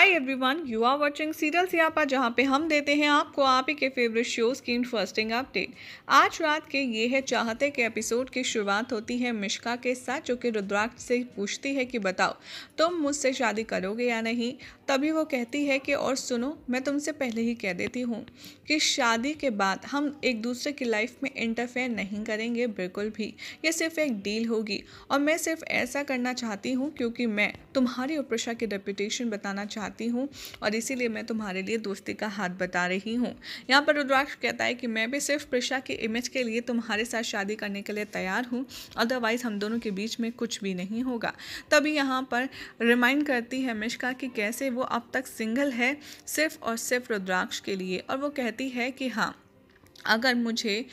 hi everyone you are watching serial Siyapa जहाँ पे हम देते हैं आपको आप ही के फेवरेट शोज़ की इंटरेस्टिंग अपडेट आज रात के ये है चाहते के एपिसोड की शुरुआत होती है मिश्का के साथ जो कि रुद्राक्ष से पूछती है कि बताओ तुम मुझसे शादी करोगे या नहीं तभी वो कहती है कि और सुनो मैं तुमसे पहले ही कह देती हूँ कि शादी के बाद हम एक दूसरे की लाइफ में इंटरफेयर नहीं करेंगे बिल्कुल भी ये सिर्फ एक डील होगी और मैं सिर्फ ऐसा करना चाहती हूँ क्योंकि मैं तुम्हारी और की रेपुटेशन बताना चाहती चाहती हूँ और इसीलिए मैं तुम्हारे लिए दोस्ती का हाथ बता रही हूँ यहाँ पर रुद्राक्ष कहता है कि मैं भी सिर्फ प्रशा की इमेज के लिए तुम्हारे साथ शादी करने के लिए तैयार हूँ अदरवाइज़ हम दोनों के बीच में कुछ भी नहीं होगा तभी यहाँ पर रिमाइंड करती है मिश्का कि कैसे वो अब तक सिंगल है सिर्फ और सिर्फ रुद्राक्ष के लिए और वो कहती है कि हाँ अगर मुझे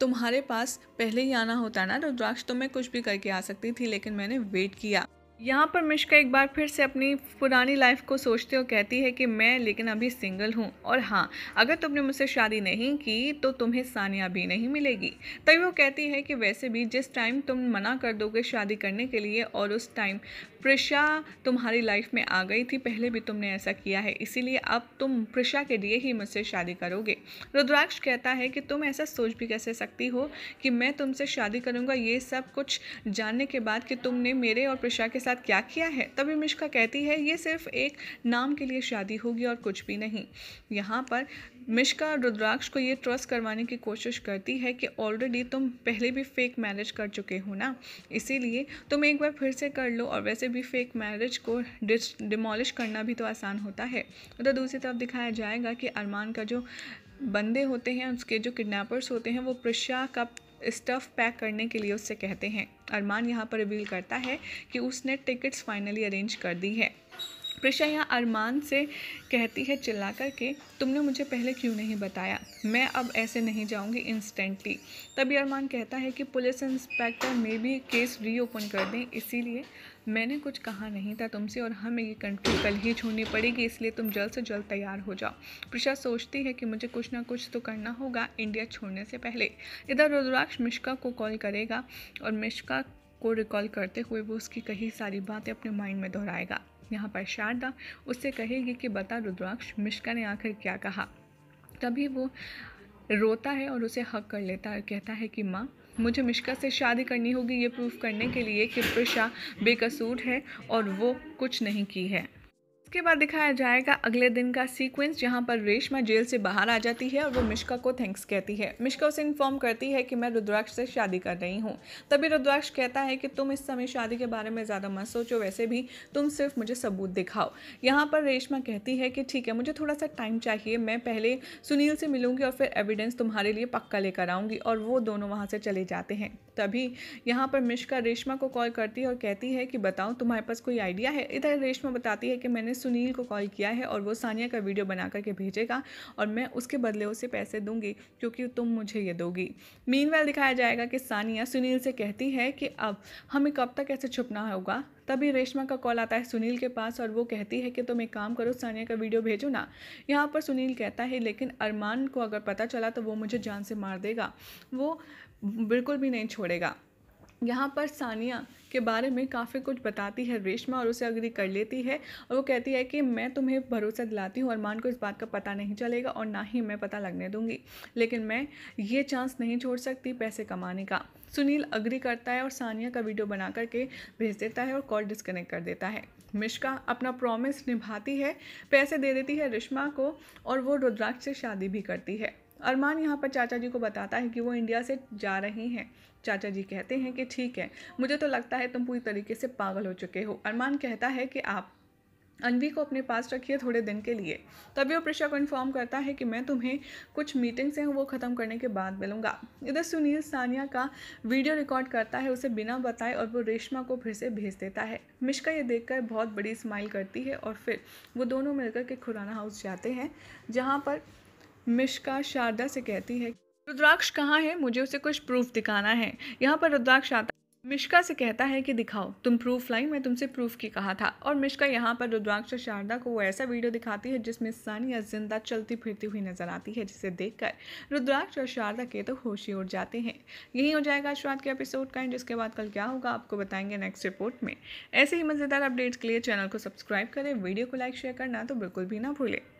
तुम्हारे पास पहले ही आना होता ना रुद्राक्ष तो मैं कुछ भी करके आ सकती थी लेकिन मैंने वेट किया यहाँ पर मिश्का एक बार फिर से अपनी पुरानी लाइफ को सोचते हुए कहती है कि मैं लेकिन अभी सिंगल हूँ और हाँ अगर तुमने मुझसे शादी नहीं की तो तुम्हें सानिया भी नहीं मिलेगी तभी वो कहती है कि वैसे भी जिस टाइम तुम मना कर दोगे शादी करने के लिए और उस टाइम प्रशा तुम्हारी लाइफ में आ गई थी पहले भी तुमने ऐसा किया है इसीलिए अब तुम प्रशा के लिए ही मुझसे शादी करोगे रुद्राक्ष कहता है कि तुम ऐसा सोच भी कैसे सकती हो कि मैं तुमसे शादी करूँगा ये सब कुछ जानने के बाद कि तुमने मेरे और प्रशा के साथ क्या किया है तभी मिश्का कहती है ये सिर्फ एक नाम के लिए शादी होगी और कुछ भी नहीं यहाँ पर मिश्का रुद्राक्ष को ये ट्रस्ट करवाने की कोशिश करती है कि ऑलरेडी तुम पहले भी फेक मैरिज कर चुके हो ना इसीलिए तुम एक बार फिर से कर लो और वैसे भी फेक मैरिज को डिमोलिश करना भी तो आसान होता है तो दूसरी तरफ दिखाया जाएगा कि अरमान का जो बंदे होते हैं उसके जो किडनैपर्स होते हैं वो प्रशा का स्टफ़ पैक करने के लिए उससे कहते हैं अरमान यहाँ पर रिवील करता है कि उसने टिकट्स फाइनली अरेंज कर दी है प्रिशा यहाँ अरमान से कहती है चिल्ला कर के तुमने मुझे पहले क्यों नहीं बताया मैं अब ऐसे नहीं जाऊँगी इंस्टेंटली तभी अरमान कहता है कि पुलिस इंस्पेक्टर मे भी केस रीओपन कर दें इसीलिए मैंने कुछ कहा नहीं था तुमसे और हमें ये कंट्री कल ही छोड़नी पड़ेगी इसलिए तुम जल्द से जल्द तैयार हो जाओ प्रशा सोचती है कि मुझे कुछ ना कुछ तो करना होगा इंडिया छोड़ने से पहले इधर रुद्राक्ष मिश्का को कॉल करेगा और मिश्का को रिकॉल करते हुए वो उसकी कई सारी बातें अपने माइंड में दोहराएगा यहाँ पर शारदा उससे कहेगी कि बता रुद्राक्ष मिश्का ने आखिर क्या कहा तभी वो रोता है और उसे हक कर लेता है कहता है कि माँ मुझे मिश्का से शादी करनी होगी ये प्रूफ करने के लिए कि प्रशा बेकसूर है और वो कुछ नहीं की है उसके बाद दिखाया जाएगा अगले दिन का सीक्वेंस जहाँ पर रेशमा जेल से बाहर आ जाती है और वो मिश्का को थैंक्स कहती है मिश्का उसे इन्फॉर्म करती है कि मैं रुद्राक्ष से शादी कर रही हूँ तभी रुद्राक्ष कहता है कि तुम इस समय शादी के बारे में ज़्यादा मत सोचो वैसे भी तुम सिर्फ मुझे सबूत दिखाओ यहाँ पर रेशमा कहती है कि ठीक है मुझे थोड़ा सा टाइम चाहिए मैं पहले सुनील से मिलूँगी और फिर एविडेंस तुम्हारे लिए पक्का लेकर आऊँगी और वो दोनों वहाँ से चले जाते हैं तभी यहाँ पर मिश्का रेशमा को कॉल करती है और कहती है कि बताओ तुम्हारे पास कोई आइडिया है इधर रेशमा बताती है कि मैंने सुनील को कॉल किया है और वो सानिया का वीडियो बना करके भेजेगा और मैं उसके बदले उसे पैसे दूंगी क्योंकि तुम मुझे ये दोगी मीन दिखाया जाएगा कि सानिया सुनील से कहती है कि अब हमें कब तक ऐसे छुपना होगा तभी रेशमा का कॉल आता है सुनील के पास और वो कहती है कि तुम एक काम करो सानिया का वीडियो भेजो ना यहाँ पर सुनील कहता है लेकिन अरमान को अगर पता चला तो वो मुझे जान से मार देगा वो बिल्कुल भी नहीं छोड़ेगा यहाँ पर सानिया के बारे में काफ़ी कुछ बताती है रेशमा और उसे अग्री कर लेती है और वो कहती है कि मैं तुम्हें भरोसा दिलाती हूँ अरमान को इस बात का पता नहीं चलेगा और ना ही मैं पता लगने दूंगी लेकिन मैं ये चांस नहीं छोड़ सकती पैसे कमाने का सुनील अग्री करता है और सानिया का वीडियो बना करके भेज देता है और कॉल डिस्कनेक्ट कर देता है मिश्का अपना प्रॉमिस निभाती है पैसे दे देती है रेशमा को और वो रुद्राक्ष से शादी भी करती है अरमान यहाँ पर चाचा जी को बताता है कि वो इंडिया से जा रही हैं चाचा जी कहते हैं कि ठीक है मुझे तो लगता है तुम पूरी तरीके से पागल हो चुके हो अरमान कहता है कि आप अनवी को अपने पास रखिए थोड़े दिन के लिए तभी वो प्रिशा को इन्फॉर्म करता है कि मैं तुम्हें कुछ मीटिंग्स हैं वो ख़त्म करने के बाद मिलूँगा इधर सुनील सानिया का वीडियो रिकॉर्ड करता है उसे बिना बताए और वो रेशमा को फिर से भेज देता है मिश्का ये देखकर बहुत बड़ी स्माइल करती है और फिर वो दोनों मिलकर के खुराना हाउस जाते हैं जहाँ पर मिश्का शारदा से कहती है रुद्राक्ष कहाँ है मुझे उसे कुछ प्रूफ दिखाना है यहाँ पर रुद्राक्ष आता मिश्का से कहता है कि दिखाओ तुम प्रूफ लाई मैं तुमसे प्रूफ की कहा था और मिश्का यहाँ पर रुद्राक्ष और शारदा को वो ऐसा वीडियो दिखाती है जिसमें सानिया जिंदा चलती फिरती हुई नजर आती है जिसे देखकर रुद्राक्ष और शारदा के तो होशी उड़ जाते हैं यही हो जाएगा आज रात के एपिसोड का जिसके बाद कल क्या होगा आपको बताएंगे नेक्स्ट रिपोर्ट में ऐसे ही मज़ेदार अपडेट्स के लिए चैनल को सब्सक्राइब करें वीडियो को लाइक शेयर करना तो बिल्कुल भी ना भूलें